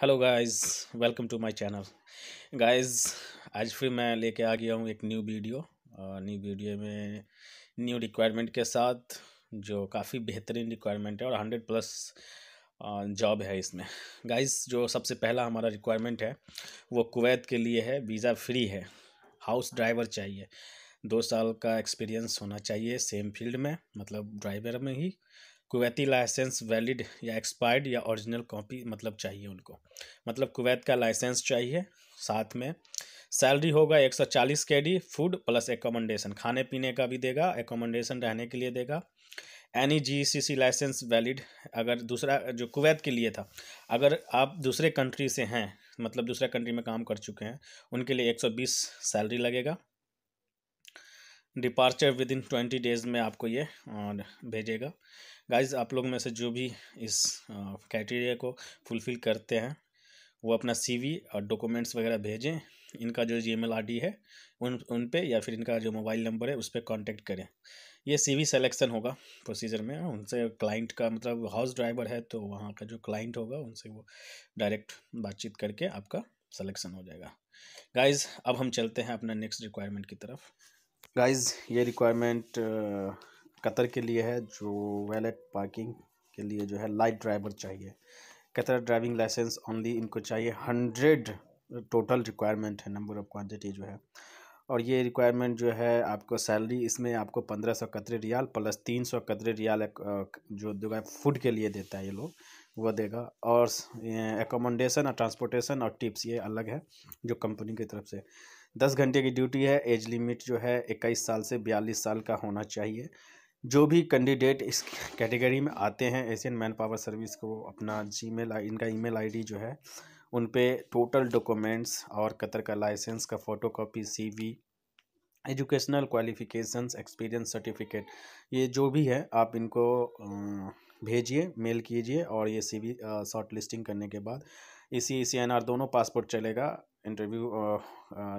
hello guys welcome to my channel guys आज फिर मैं लेके आ गया हूँ एक न्यू वीडियो न्यू वीडियो में न्यू रिक्वायरमेंट के साथ जो काफ़ी बेहतरीन रिक्वायरमेंट है और हंड्रेड प्लस जॉब है इसमें गाइस जो सबसे पहला हमारा रिक्वायरमेंट है वो कुवैत के लिए है वीज़ा फ्री है हाउस ड्राइवर चाहिए दो साल का एक्सपीरियंस होना चाहिए सेम फील्ड में मतलब ड्राइवर में ही कुवैती लाइसेंस वैलिड या एक्सपायर्ड या ओरिजिनल कॉपी मतलब चाहिए उनको मतलब कुवैत का लाइसेंस चाहिए साथ में सैलरी होगा एक सौ चालीस के डी फूड प्लस एकोमोडेशन खाने पीने का भी देगा एकोमोडेशन रहने के लिए देगा any G C C license valid अगर दूसरा जो कुवैत के लिए था अगर आप दूसरे कंट्री से हैं मतलब दूसरे कंट्री में काम कर चुके हैं उनके लिए एक सौ बीस सैलरी लगेगा departure within twenty days में आपको ये भेजेगा गाइज आप लोग में से जो भी इस क्राइटेरिया को फुलफ़िल करते हैं वो अपना सीवी और डॉक्यूमेंट्स वगैरह भेजें इनका जो जी एम है उन उन पे या फिर इनका जो मोबाइल नंबर है उस पर कॉन्टेक्ट करें ये सीवी सिलेक्शन होगा प्रोसीजर में उनसे क्लाइंट का मतलब हाउस ड्राइवर है तो वहाँ का जो क्लाइंट होगा उनसे वो डायरेक्ट बातचीत करके आपका सलेक्शन हो जाएगा गाइज अब हम चलते हैं अपना नेक्स्ट रिक्वायरमेंट की तरफ गाइस ये रिक्वायरमेंट uh, कतर के लिए है जो वैलेट पार्किंग के लिए जो है लाइट ड्राइवर चाहिए कतर ड्राइविंग लाइसेंस ओनली इनको चाहिए हंड्रेड टोटल रिक्वायरमेंट है नंबर ऑफ क्वांटिटी जो है और ये रिक्वायरमेंट जो है आपको सैलरी इसमें आपको पंद्रह सौ कतरे रियाल प्लस तीन सौ कतरे रियाल uh, जो देगा फूड के लिए देता है ये लोग वह देगा और एकोमोडेशन uh, और ट्रांसपोर्टेशन और टिप्स ये अलग है जो कंपनी की तरफ से दस घंटे की ड्यूटी है एज लिमिट जो है इक्कीस साल से बयालीस साल का होना चाहिए जो भी कैंडिडेट इस कैटेगरी में आते हैं एशियन मैन पावर सर्विस को अपना जी मेल इनका ई मेल जो है उन पे टोटल डॉक्यूमेंट्स और कतर का लाइसेंस का फ़ोटो कापी सी एजुकेशनल क्वालिफ़िकेशंस एक्सपीरियंस सर्टिफिकेट ये जो भी है आप इनको भेजिए मेल कीजिए और ये सी वी शॉर्ट लिस्टिंग करने के बाद इसी सी एन आर दोनों पासपोर्ट चलेगा इंटरव्यू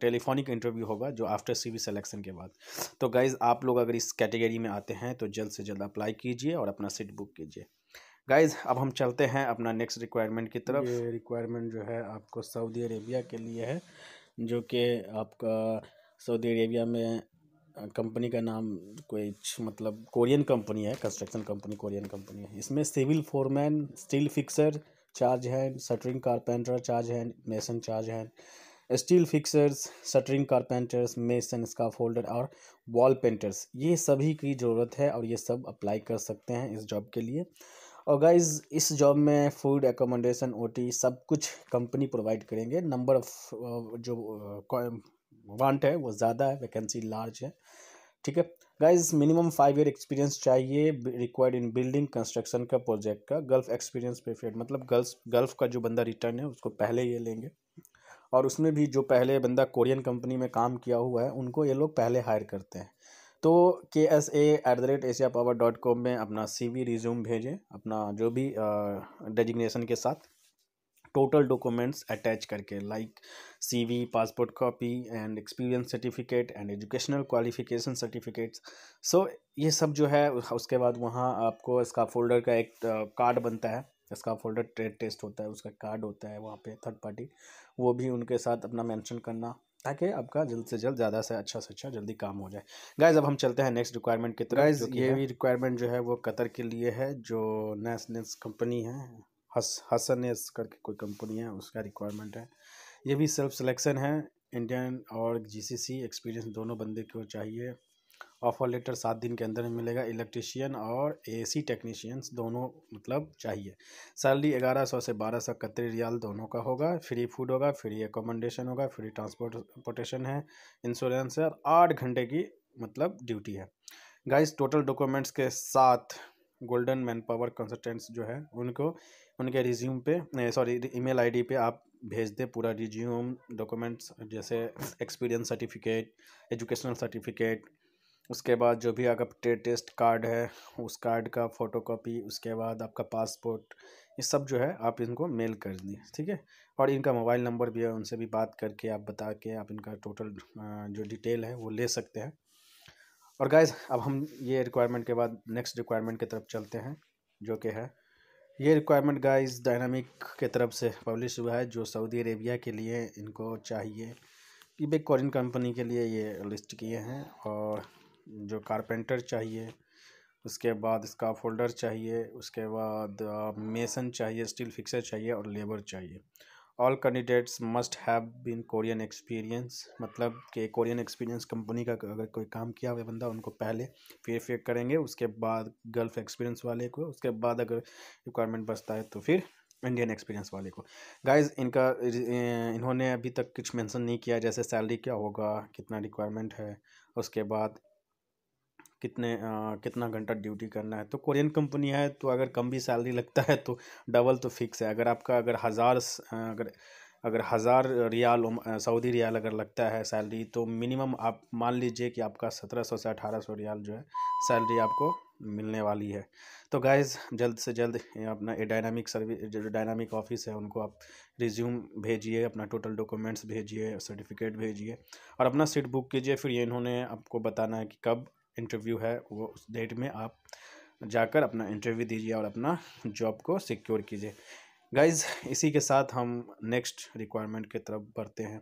टेलीफोनिक इंटरव्यू होगा जो आफ्टर सी वी के बाद तो गाइज़ आप लोग अगर इस कैटेगरी में आते हैं तो जल्द से जल्द अप्लाई कीजिए और अपना सीट बुक कीजिए गाइज़ अब हम चलते हैं अपना नेक्स्ट रिक्वायरमेंट की तरफ ये रिक्वायरमेंट जो है आपको सऊदी अरेबिया के लिए है जो कि आपका सऊदी अरेबिया में कंपनी का नाम कोई मतलब कोरियन कंपनी है कंस्ट्रक्शन कंपनी कोरियन कंपनी है इसमें civil foreman steel fixer charge hand shuttering carpenter charge hand mason charge hand steel fixers shuttering carpenters mason scaffolder और वॉल पेंटर्स ये सभी की ज़रूरत है और ये सब अप्लाई कर सकते हैं इस जॉब के लिए और गाइज इस जॉब में फूड एकोमोडेशन ओटी सब कुछ कंपनी प्रोवाइड करेंगे नंबर ऑफ जो वांट है वो ज़्यादा है वैकेंसी लार्ज है ठीक है guys minimum five year experience चाहिए रिक्वायर्ड इन बिल्डिंग कंस्ट्रक्शन का प्रोजेक्ट का गल्फ एक्सपीरियंस प्रेफेड मतलब गल्फ गल्फ का जो बंदा रिटर्न है उसको पहले ये लेंगे और उसमें भी जो पहले बंदा कोरियन कंपनी में काम किया हुआ है उनको ये लोग पहले हायर करते हैं तो K S A at the rate Asia power dot com में अपना सी वी रिज्यूम भेजें अपना जो भी डेजिग्नेशन के साथ टोटल डॉक्यूमेंट्स अटैच करके like CV passport copy and experience certificate and educational qualification certificates so ये सब जो है उसके बाद वहाँ आपको इसका फोल्डर का एक कार्ड बनता है इसका फोल्डर ट्रेड टेस्ट होता है उसका कार्ड होता है वहाँ पे थर्ड पार्टी वो भी उनके साथ अपना मेंशन करना ताकि आपका जल्द से जल्द ज़्यादा से अच्छा से अच्छा जल्दी काम हो जाए गाइज अब हम चलते हैं नेक्स्ट रिक्वायरमेंट की तरफ गाइज ये भी रिक्वायरमेंट जो है वो कतर के लिए है जो नेशनल कंपनी है हस हसन एस करके कोई कंपनी है उसका रिक्वायरमेंट है ये भी सेल्फ सिलेक्शन है इंडियन और जीसीसी एक्सपीरियंस दोनों बंदे को चाहिए ऑफर लेटर सात दिन के अंदर में मिलेगा इलेक्ट्रिशियन और एसी टेक्नीशियंस दोनों मतलब चाहिए सैलरी ग्यारह सौ से बारह सौ कतरे रियाल दोनों का होगा फ्री फूड होगा फ्री एकोमोडेशन होगा फ्री ट्रांसपोर्टेशन है इंश्योरेंस है और आठ घंटे की मतलब ड्यूटी है गाइस टोटल डॉक्यूमेंट्स के साथ गोल्डन मैन पावर कंसल्टेंट्स जो है उनको उनके रिज्यूम पे सॉरी ईमेल आईडी पे आप भेज दें पूरा रिज्यूम डॉक्यूमेंट्स जैसे एक्सपीरियंस सर्टिफिकेट एजुकेशनल सर्टिफिकेट उसके बाद जो भी आपका ट्रेड टेस्ट कार्ड है उस कार्ड का फ़ोटो कापी उसके बाद आपका पासपोर्ट ये सब जो है आप इनको मेल कर दिए ठीक है और इनका मोबाइल नंबर भी है उनसे भी बात करके आप बता के आप इनका टोटल जो डिटेल है वो ले सकते हैं और गाइज अब हम ये रिक्वायरमेंट के बाद नेक्स्ट रिक्वायरमेंट की तरफ चलते हैं जो कि है ये रिक्वायरमेंट गाइस डायनामिक के तरफ से पब्लिश हुआ है जो सऊदी अरेबिया के लिए इनको चाहिए ई बे कॉरिन कंपनी के लिए ये लिस्ट किए हैं और जो कारपेंटर चाहिए उसके बाद इसका फोल्डर चाहिए उसके बाद मेसन चाहिए स्टील फिक्सर चाहिए और लेबर चाहिए all candidates must have been Korean experience मतलब कि कोरियन एक्सपीरियंस कंपनी का अगर कोई काम किया हुआ बंदा उनको पहले फिर फिर करेंगे उसके बाद गल्फ एक्सपीरियंस वाले को उसके बाद अगर रिक्वायरमेंट बचता है तो फिर इंडियन एक्सपीरियंस वाले को गाइज इनका इन्होंने अभी तक कुछ मेंशन नहीं किया जैसे सैलरी क्या होगा कितना रिक्वायरमेंट है उसके बाद कितने आ, कितना घंटा ड्यूटी करना है तो कोरियन कंपनी है तो अगर कम भी सैलरी लगता है तो डबल तो फिक्स है अगर आपका अगर हज़ार अगर अगर हज़ार रियाल सऊदी रियाल अगर लगता है सैलरी तो मिनिमम आप मान लीजिए कि आपका सत्रह सौ से अठारह सौ रियाल जो है सैलरी आपको मिलने वाली है तो गाइज जल्द से जल्द अपना डायनामिक सर्विस जो डायनामिक ऑफिस है उनको आप रिज्यूम भेजिए अपना टोटल डॉक्यूमेंट्स भेजिए सर्टिफिकेट भेजिए और अपना सीट बुक कीजिए फिर इन्होंने आपको बताना है कि कब इंटरव्यू है वो उस डेट में आप जाकर अपना इंटरव्यू दीजिए और अपना जॉब को सिक्योर कीजिए गाइज़ इसी के साथ हम नेक्स्ट रिक्वायरमेंट की तरफ बढ़ते हैं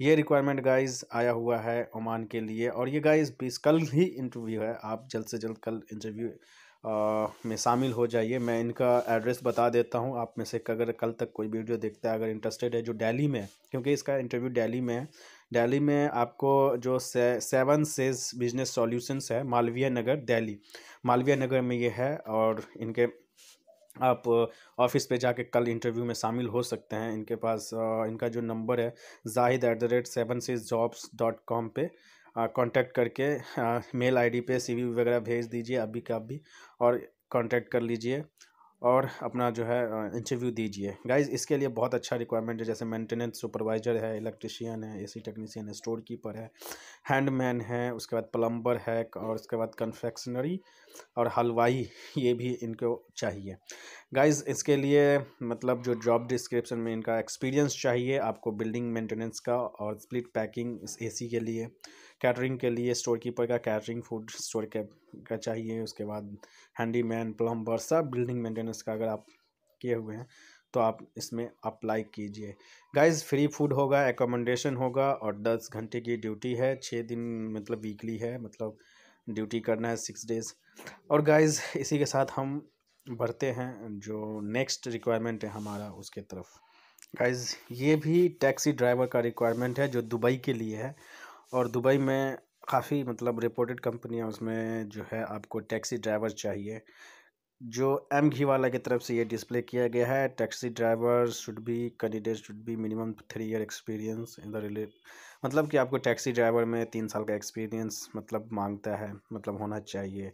ये रिक्वायरमेंट गाइस आया हुआ है ओमान के लिए और ये गाइस बीस कल ही इंटरव्यू है आप जल्द से जल्द कल इंटरव्यू में शामिल हो जाइए मैं इनका एड्रेस बता देता हूँ आप में से अगर कल तक कोई वीडियो देखता है अगर इंटरेस्टेड है जो डेली में है क्योंकि इसका इंटरव्यू डेली में है दिल्ली में आपको जो से, सेवन सेज बिजनेस सॉल्यूशंस है मालवीय नगर दिल्ली मालवीय नगर में ये है और इनके आप ऑफिस पे जाके कल इंटरव्यू में शामिल हो सकते हैं इनके पास इनका जो नंबर है Zahid at the rate seven seas jobs dot com पर कॉन्टैक्ट करके आ, मेल आईडी पे सीवी वगैरह भेज दीजिए अभी का अभी और कॉन्टैक्ट कर लीजिए और अपना जो है इंटरव्यू दीजिए गाइज इसके लिए बहुत अच्छा रिक्वायरमेंट है जैसे मेंटेनेंस सुपरवाइज़र है इलेक्ट्रिशियन है एसी टेक्नीशियन है स्टोर कीपर है हैंडमैन है उसके बाद प्लम्बर है और उसके बाद कन्फेक्शनरी और हलवाई ये भी इनको चाहिए गाइज इसके लिए मतलब जो जॉब डिस्क्रिप्शन में इनका एक्सपीरियंस चाहिए आपको बिल्डिंग मेंटेनेंस का और स्प्लिट पैकिंग ए के लिए कैटरिंग के लिए स्टोर कीपर का कैटरिंग फूड स्टोर के का चाहिए उसके बाद हैंडीमैन प्लम्बर सब बिल्डिंग मेंटेनेंस का अगर आप किए हुए हैं तो आप इसमें अप्लाई कीजिए गाइस फ्री फूड होगा एकोमोडेशन होगा और दस घंटे की ड्यूटी है छः दिन मतलब वीकली है मतलब ड्यूटी करना है सिक्स डेज और गाइस इसी के साथ हम बढ़ते हैं जो नेक्स्ट रिक्वायरमेंट है हमारा उसके तरफ गाइस ये भी टैक्सी ड्राइवर का रिक्वायरमेंट है जो दुबई के लिए है और दुबई में काफ़ी मतलब रिपोर्टेड कंपनियाँ उसमें जो है आपको टैक्सी ड्राइवर चाहिए जो एम घी वाला की तरफ से ये डिस्प्ले किया गया है taxi driver should be candidate should be minimum three year experience in the relate मतलब कि आपको टैक्सी ड्राइवर में तीन साल का एक्सपीरियंस मतलब मांगता है मतलब होना चाहिए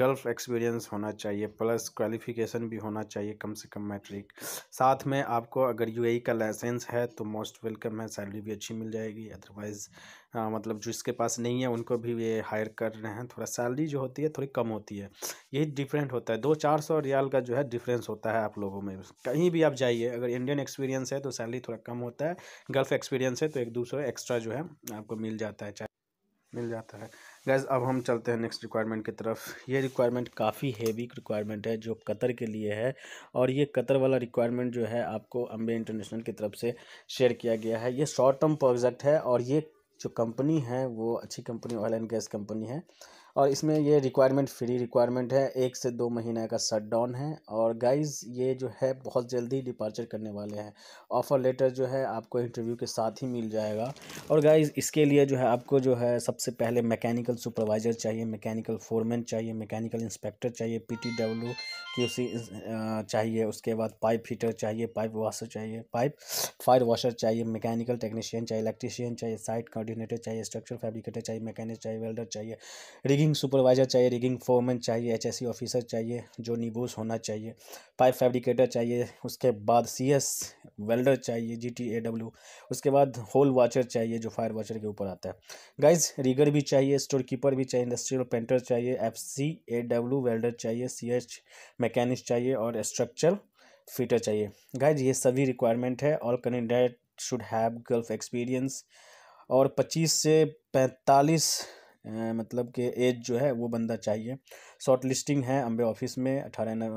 गल्फ एक्सपीरियंस होना चाहिए प्लस क्वालिफिकेशन भी होना चाहिए कम से कम मैट्रिक साथ में आपको अगर यूएई e का लाइसेंस है तो मोस्ट वेलकम है सैलरी भी अच्छी मिल जाएगी अदरवाइज़ मतलब जिसके पास नहीं है उनको भी ये हायर कर रहे हैं थोड़ा सैलरी जो होती है थोड़ी कम होती है यही डिफरेंट होता है दो चार सौ रियाल का जो है डिफरेंस होता है आप लोगों में कहीं भी आप जाइए अगर इंडियन एक्सपीरियंस है तो सैलरी थोड़ा कम होता है गल्फ एक्सपीरियंस है तो एक दूसरे एक्स्ट्रा जो है आपको मिल जाता है चाहे मिल जाता है गैज़ अब हम चलते हैं नेक्स्ट रिक्वायरमेंट की तरफ ये रिक्वायरमेंट काफ़ी हेवी रिक्वायरमेंट है जो कतर के लिए है और ये कतर वाला रिक्वायरमेंट जो है आपको अम्बे इंटरनेशनल की तरफ से शेयर किया गया है ये शॉर्ट टर्म प्रोजेक्ट है और ये जो कंपनी है वो अच्छी company oil and gas company है और इसमें ये रिक्वायरमेंट फ्री रिक्वायरमेंट है एक से दो महीने का शट डाउन है और गाइज ये जो है बहुत जल्दी डिपार्चर करने वाले हैं ऑफ़र लेटर जो है आपको इंटरव्यू के साथ ही मिल जाएगा और गाइज इसके लिए जो है आपको जो है सबसे पहले मैकेनिकल सुपरवाइज़र चाहिए मैकेनिकल फोरमैन चाहिए मैकेनिकल इंस्पेक्टर चाहिए P T W Q C चाहिए उसके बाद पाइप फिटर चाहिए पाइप वाशर चाहिए पाइप फायर वाशर चाहिए मैकेनिकल टेक्नीशियन चाहिए इलेक्ट्रीशियन चाहिए साइट कोऑर्डिनेटर चाहिए स्ट्रक्चर फैब्रिकेटर चाहिए मैकेनिक चाहिए वेल्डर चाहिए रिगिंग रिगिंग सुपरवाइज़र चाहिए रिगिंग फोरमैन चाहिए एच ऑफिसर चाहिए जो निबूस होना चाहिए पाइप फैब्रिकेटर चाहिए उसके बाद सी एस वेल्डर चाहिए जी टी ए उसके बाद होल वाचर चाहिए जो फायर वाचर के ऊपर आता है गाइज रिगर भी चाहिए स्टोर कीपर भी चाहिए इंडस्ट्रियल पेंटर चाहिए F C A W welder चाहिए सी एच मैकेनिक चाहिए और स्ट्रक्चर फिटर चाहिए गाइज ये सभी रिक्वायरमेंट है all candidate should have Gulf experience और पच्चीस से पैंतालीस मतलब कि एज जो है वो बंदा चाहिए शॉर्ट लिस्टिंग है अम्बे ऑफिस में अठारह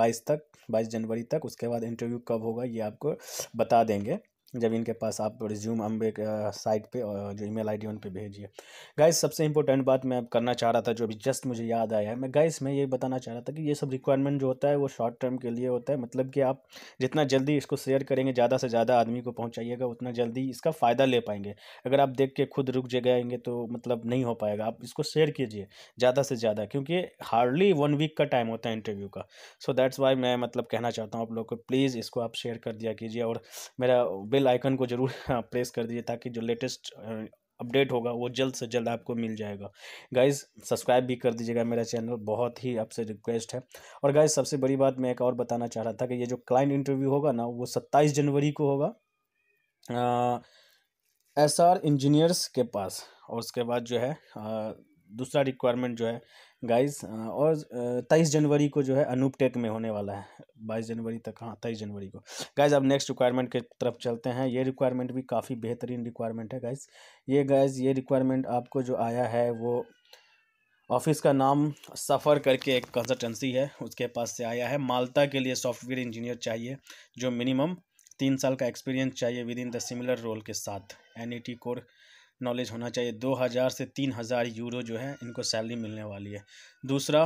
बाईस तक बाईस जनवरी तक उसके बाद इंटरव्यू कब होगा ये आपको बता देंगे जब इनके पास आप रिज्यूम अम्बे साइट पे और जो ईमेल आईडी उन पे भेजिए गाइस सबसे इंपॉर्टेंट बात मैं अब करना चाह रहा था जो अभी जस्ट मुझे याद आया है मैं गाइस मैं ये बताना चाह रहा था कि ये सब रिक्वायरमेंट जो होता है वो शॉर्ट टर्म के लिए होता है मतलब कि आप जितना जल्दी इसको शेयर करेंगे ज़्यादा से ज़्यादा आदमी को पहुँचाइएगा उतना जल्दी इसका फ़ायदा ले पाएंगे अगर आप देख के खुद रुक जाएंगे तो मतलब नहीं हो पाएगा आप इसको शेयर कीजिए ज़्यादा से ज़्यादा क्योंकि हार्डली वन वीक का टाइम होता है इंटरव्यू का सो दैट्स वाई मैं मतलब कहना चाहता हूँ आप लोग को प्लीज़ इसको आप शेयर कर दिया कीजिए और मेरा बिल बेल आइकन को जरूर प्रेस हाँ, कर दीजिए ताकि जो लेटेस्ट अपडेट होगा वो जल्द से जल्द आपको मिल जाएगा गाइज सब्सक्राइब भी कर दीजिएगा मेरा चैनल बहुत ही आपसे रिक्वेस्ट है और गाइज सबसे बड़ी बात मैं एक और बताना चाह रहा था कि ये जो क्लाइंट इंटरव्यू होगा ना वो सत्ताईस जनवरी को होगा एस आर इंजीनियर्स के पास और उसके बाद जो है आ, दूसरा रिक्वायरमेंट जो है गाइस uh, और uh, तेईस जनवरी को जो है अनूप टेक में होने वाला है बाईस जनवरी तक हाँ तेईस जनवरी को गाइस अब नेक्स्ट रिक्वायरमेंट की तरफ चलते हैं ये रिक्वायरमेंट भी काफ़ी बेहतरीन रिक्वायरमेंट है गाइस ये गाइस ये रिक्वायरमेंट आपको जो आया है वो ऑफिस का नाम सफ़र करके एक कंसल्टेंसी है उसके पास से आया है मालता के लिए सॉफ्टवेयर इंजीनियर चाहिए जो मिनिमम तीन साल का एक्सपीरियंस चाहिए with within the similar role के साथ N E T core knowledge होना चाहिए दो हज़ार से तीन हज़ार यूरो जो है इनको सैलरी मिलने वाली है दूसरा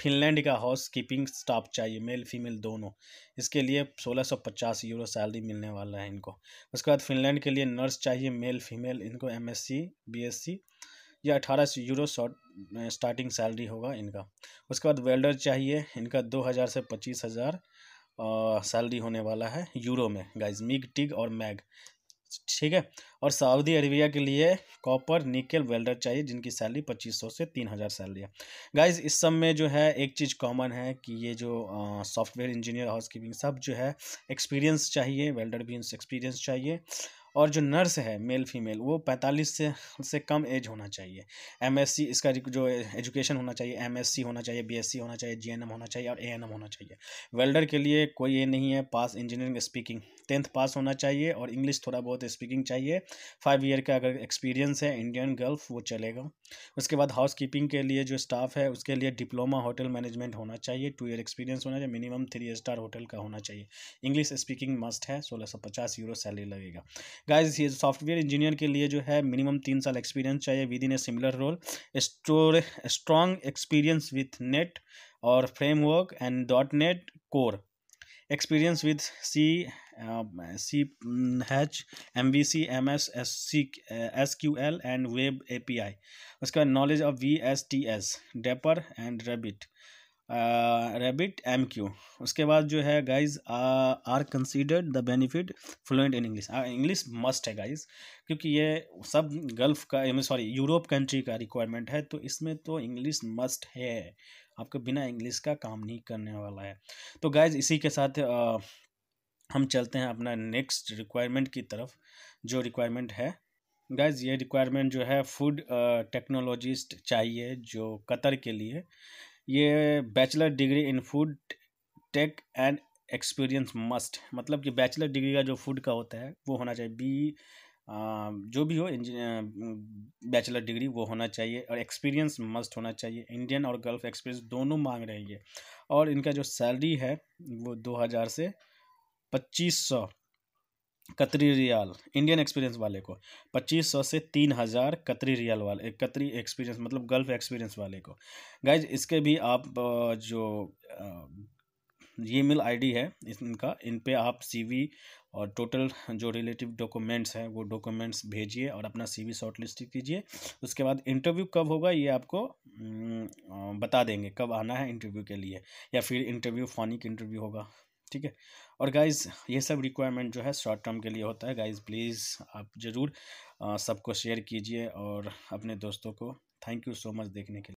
फिनलैंड का हाउस कीपिंग स्टाफ चाहिए मेल फीमेल दोनों इसके लिए सोलह सौ पचास यूरो सैलरी मिलने वाला है इनको उसके बाद फिनलैंड के लिए नर्स चाहिए मेल फीमेल इनको M S C B S C या अठारह सौ यूरो स्टार्टिंग सैलरी होगा इनका उसके बाद वेल्डर चाहिए इनका दो हज़ार से पच्चीस हज़ार सैलरी होने वाला है यूरो में गाइज मिग टिग और मैग ठीक है और सऊदी अरबिया के लिए कॉपर निकल वेल्डर चाहिए जिनकी सैलरी पच्चीस सौ से तीन हज़ार सैलरी है गाइज इस सब में जो है एक चीज़ कॉमन है कि ये जो सॉफ्टवेयर इंजीनियर हाउस कीपिंग सब जो है एक्सपीरियंस चाहिए वेल्डर भी एक्सपीरियंस चाहिए और जो नर्स है मेल फीमेल वो पैंतालीस से से कम एज होना चाहिए एमएससी इसका जो एजुकेशन होना चाहिए एमएससी होना चाहिए बीएससी होना चाहिए जीएनएम होना चाहिए और एएनएम होना चाहिए वेल्डर के लिए कोई ये नहीं है pass engineering speaking tenth pass होना चाहिए और इंग्लिश थोड़ा बहुत स्पीकिंग चाहिए फाइव ईयर का अगर एक्सपीरियंस है इंडियन गल्फ वो चलेगा उसके बाद हाउस कीपिंग के लिए जो स्टाफ है उसके लिए डिप्लोमा होटल मैनेजमेंट होना चाहिए टू ईयर एक्सपीरियंस होना चाहिए मिनिमम थ्री स्टार होटल का होना चाहिए इंग्लिश स्पीकिंग मस्ट है सोलह सौ पचास यूरो सैलरी लगेगा गाइज ये सॉफ्टवेयर इंजीनियर के लिए जो है मिनिमम तीन साल एक्सपीरियंस चाहिए with in a similar role store strong experience with net और framework and dot net core experience with C C H M B C M S S C S Q L and web A P I उसका knowledge of V S T S Dapper and rabbit rabbit M Q उसके बाद जो है guys are considered the benefit fluent in English English must है guys क्योंकि ये सब Gulf का सॉरी यूरोप कंट्री का रिक्वायरमेंट है तो इसमें तो इंग्लिश मस्ट है आपको बिना इंग्लिश का काम नहीं करने वाला है तो गाइज इसी के साथ आ, हम चलते हैं अपना नेक्स्ट रिक्वायरमेंट की तरफ जो रिक्वायरमेंट है गाइज ये रिक्वायरमेंट जो है फूड टेक्नोलॉजिस्ट चाहिए जो कतर के लिए ये bachelor degree in food tech and experience must मतलब कि बैचलर डिग्री का जो फूड का होता है वो होना चाहिए बी जो भी हो बैचलर डिग्री वो होना चाहिए और एक्सपीरियंस मस्ट होना चाहिए इंडियन और गल्फ एक्सपीरियंस दोनों मांग रही है और इनका जो सैलरी है वो दो हज़ार से पच्चीस सौ कतरी रियाल इंडियन एक्सपीरियंस वाले को पच्चीस सौ से तीन हज़ार कतरी रियाल वाले कतरी एक्सपीरियंस मतलब गल्फ एक्सपीरियंस वाले को गाइज इसके भी आप जो ई मेल आई है इनका इन पे आप सी और टोटल जो रिलेटिव डॉक्यूमेंट्स हैं वो डॉक्यूमेंट्स भेजिए और अपना सी शॉर्ट लिस्ट कीजिए उसके बाद इंटरव्यू कब होगा ये आपको बता देंगे कब आना है इंटरव्यू के लिए या फिर इंटरव्यू फॉनिक इंटरव्यू होगा ठीक है और गाइज़ ये सब रिक्वायरमेंट जो है शॉर्ट टर्म के लिए होता है गाइज़ प्लीज़ आप ज़रूर सबको शेयर कीजिए और अपने दोस्तों को थैंक यू सो मच देखने के लिए